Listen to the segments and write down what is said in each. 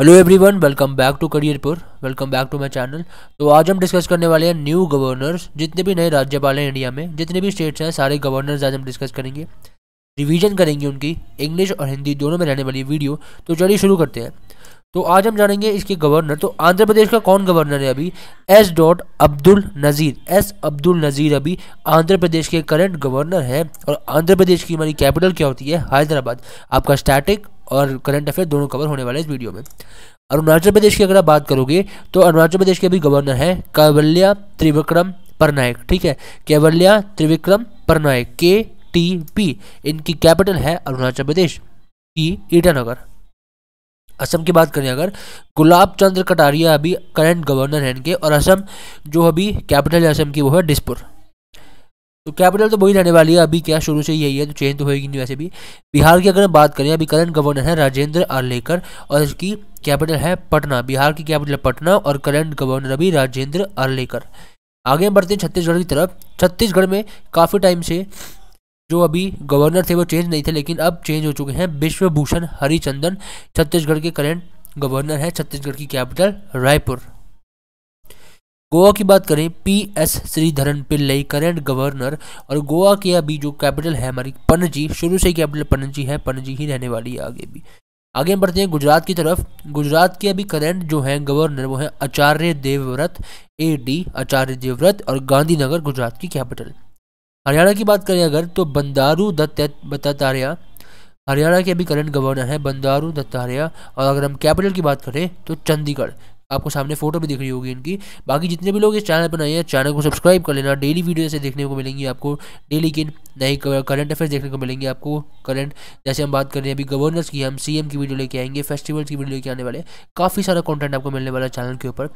hello everyone welcome back to Careerpur welcome back to my channel तो आज हम discuss करने वाले हैं न्यू गवर्नर्स जितने भी नए राज्यपाल हैं इंडिया में जितने भी स्टेट्स हैं सारे गवर्नर्स आज हम डिस्कस करेंगे रिवीजन करेंगे उनकी इंग्लिश और हिंदी दोनों में रहने वाली वीडियो तो चलिए शुरू करते हैं तो आज हम जानेंगे इसके गवर्नर तो आंध्र प्रदेश का कौन गवर्नर है अभी S dot Abdul Nazeer S Abdul Nazeer अभी आंध्र प्रदेश के करंट गवर्नर हैं और आंध्र प्रदेश की हमारी कैपिटल क्या होती है हैदराबाद आपका स्टैटिक और करंट अफेयर दोनों कवर होने वाले इस वीडियो में अरुणाचल प्रदेश की अगर आप बात करोगे तो अरुणाचल प्रदेश के अभी गवर्नर हैं कैवल्या त्रिविक्रम परनायक ठीक है केवल्या त्रिविक्रम परनायक के टी पी इनकी कैपिटल है अरुणाचल प्रदेश की ईटानगर असम की बात करें अगर गुलाब चंद्र कटारिया अभी करंट गवर्नर हैं इनके और असम जो अभी कैपिटल है असम की वो है डिसपुर तो कैपिटल तो वही रहने वाली है अभी क्या शुरू से यही है तो चेंज तो होगी नहीं वैसे भी बिहार की अगर हम बात करें अभी करंट गवर्नर है राजेंद्र आर्लेकर और इसकी कैपिटल है पटना बिहार की कैपिटल पटना और करंट गवर्नर अभी राजेंद्र आर्लेकर आगे बढ़ते हैं छत्तीसगढ़ की तरफ छत्तीसगढ़ में काफ़ी टाइम से जो अभी गवर्नर थे वो चेंज नहीं थे लेकिन अब चेंज हो चुके हैं विश्वभूषण हरिचंदन छत्तीसगढ़ के करेंट गवर्नर है छत्तीसगढ़ की कैपिटल रायपुर गोवा की बात करें P S Sreedharan Pillai current governor और गोवा की अभी जो कैपिटल है हमारी पणजी शुरू से कैपिटल पणजी है पणजी ही रहने वाली है आगे भी आगे हम बढ़ते हैं गुजरात की तरफ गुजरात के अभी करेंट जो है गवर्नर वो है आचार्य देवव्रत ए डी आचार्य देवव्रत और गांधीनगर गुजरात की कैपिटल हरियाणा की बात करें अगर तो बंदारू दत्त दत्तात्रेय हरियाणा के अभी करंट गवर्नर हैं बंदारू दत्तात्रेय और अगर हम कैपिटल की बात करें तो चंडीगढ़ आपको सामने फोटो भी दिख रही होगी इनकी बाकी जितने भी लोग इस चैनल पर नए हैं चैनल को सब्सक्राइब कर लेना डेली वीडियो ऐसे देखने को मिलेंगी आपको डेली की नई करंट अफेयर्स देखने को मिलेंगे आपको करंट जैसे हम बात कर रहे हैं अभी गवर्नर्स की हम सीएम की वीडियो लेके आएंगे फेस्टिवल्स की वीडियो लेके आने वाले काफ़ी सारा कॉन्टेंट आपको मिलने वाला है चैनल के ऊपर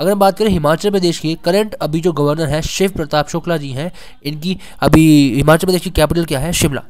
अगर हम बात करें हिमाचल प्रदेश की करंट अभी जो गवर्नर है शिव प्रताप शुक्ला जी हैं इनकी अभी हिमाचल प्रदेश की कैपिटल क्या है शिमला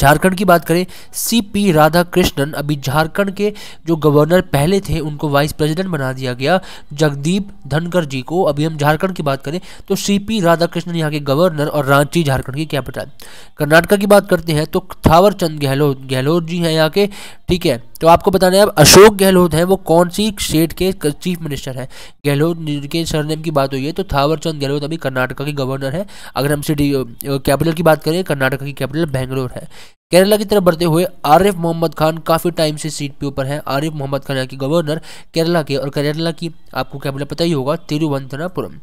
झारखंड की बात करें सी पी राधा कृष्णन अभी झारखंड के जो गवर्नर पहले थे उनको वाइस प्रेसिडेंट बना दिया गया जगदीप धनकर जी को अभी हम झारखंड की बात करें तो सी पी राधा कृष्णन यहाँ के गवर्नर और रांची झारखंड की कैपिटल कर्नाटका की बात करते हैं तो थावर चंद गहलोत गहलोत जी हैं यहाँ के ठीक है तो आपको बताना है अब अशोक गहलोत हैं वो कौन सी स्टेट के चीफ मिनिस्टर हैं गहलोत जिनके सरनेम की बात हुई है तो थावर चंद गहलोत अभी कर्नाटका के गवर्नर है अगर हम सिटी कैपिटल की बात करें कर्नाटका की कैपिटल बेंगलोर है केरला की तरफ बढ़ते हुए आरिफ मोहम्मद खान काफ़ी टाइम से सीट पे ऊपर हैं आरिफ मोहम्मद खान यहाँ के गवर्नर केरला के और केरला की आपको कैपिटल पता ही होगा तिरुवंतनापुरम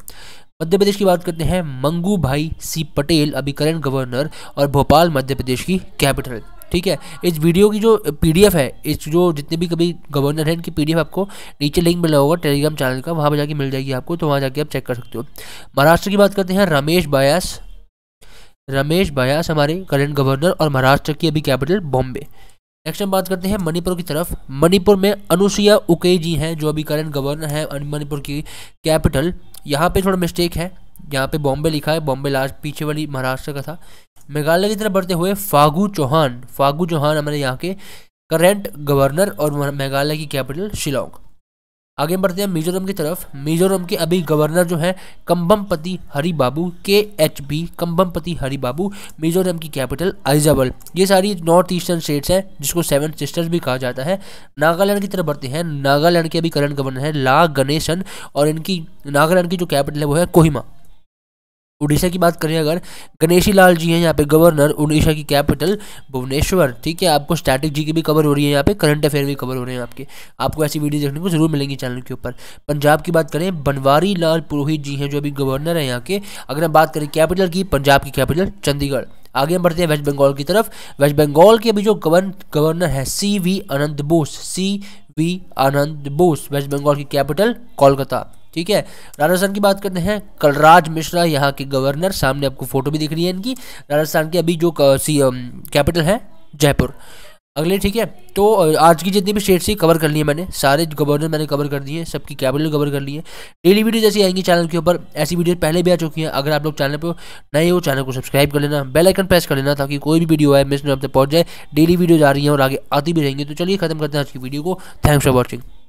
मध्य प्रदेश की बात करते हैं मंगू भाई सी पटेल अभी करंट गवर्नर और भोपाल मध्य प्रदेश की कैपिटल ठीक है इस वीडियो की जो पीडीएफ है इस जो जितने भी कभी गवर्नर है इनकी पीडीएफ आपको नीचे लिंक मिला होगा टेलीग्राम चैनल का वहाँ पर जाके मिल जाएगी आपको तो वहाँ जाके आप चेक कर सकते हो महाराष्ट्र की बात करते हैं रमेश बायास रमेश बायास हमारे करंट गवर्नर और महाराष्ट्र की अभी कैपिटल बॉम्बे नेक्स्ट हम बात करते हैं मणिपुर की तरफ मणिपुर में अनुसुईया उके जी हैं जो अभी करंट गवर्नर है मणिपुर की कैपिटल यहाँ पे थोड़ा मिस्टेक है यहाँ पे बॉम्बे लिखा है बॉम्बे लास्ट पीछे वाली महाराष्ट्र का था मेघालय की तरफ बढ़ते हुए फागू चौहान फागू चौहान हमारे यहाँ के करेंट गवर्नर और मेघालय की कैपिटल शिलोंग आगे बढ़ते हैं मिजोरम की तरफ मिजोरम के अभी गवर्नर जो है Hari Haribabu K H B Hari Haribabu Mizoram की कैपिटल आइजाबल ये सारी नॉर्थ ईस्टर्न स्टेट्स हैं जिसको सेवन सिस्टर्स भी कहा जाता है नागालैंड की तरफ बढ़ते हैं नागालैंड के अभी करंट गवर्नर है ला गणेशन और इनकी नागालैंड की जो कैपिटल है वो है कोहिमा उड़ीसा की बात करें अगर गणेशी लाल जी हैं यहाँ पे गवर्नर उड़ीसा की कैपिटल भुवनेश्वर ठीक है आपको स्टैटिक जी की भी कवर हो रही है यहाँ पे करंट अफेयर भी कवर हो रहे हैं आपके आपको ऐसी वीडियो देखने को जरूर मिलेंगी चैनल के ऊपर पंजाब की बात करें बनवारी लाल पुरोहित जी हैं जो अभी गवर्नर हैं यहाँ के अगर हम बात करें कैपिटल की पंजाब की कैपिटल चंडीगढ़ आगे हम बढ़ते हैं वेस्ट बंगाल की तरफ वेस्ट बंगाल के अभी जो गवर्न गवर्नर है C V Ananth Bose C V Anand Bose West Bengal की कैपिटल कोलकाता ठीक है राजस्थान की बात करते हैं कलराज मिश्रा यहाँ के गवर्नर सामने आपको फोटो भी दिख रही है इनकी राजस्थान के अभी जो कैपिटल है जयपुर अगले ठीक है तो आज की जितनी भी स्टेट्स ही कवर कर लिए मैंने सारे गवर्नर मैंने कवर कर दिए सबकी कैपिटल कवर कर लिए डेली वीडियो जैसी आएंगी चैनल के ऊपर ऐसी वीडियो पहले भी आ चुकी हैं अगर आप लोग चैनल पर नए हो चैनल को सब्सक्राइब कर लेना बेल आइकन प्रेस कर लेना ताकि कोई भी वीडियो आए मिस ना पहुंच जाए डेली वीडियो जा रही है और आगे आती भी रहेंगी तो चलिए खत्म करते हैं आज की वीडियो को थैंक्स फॉर वॉचिंग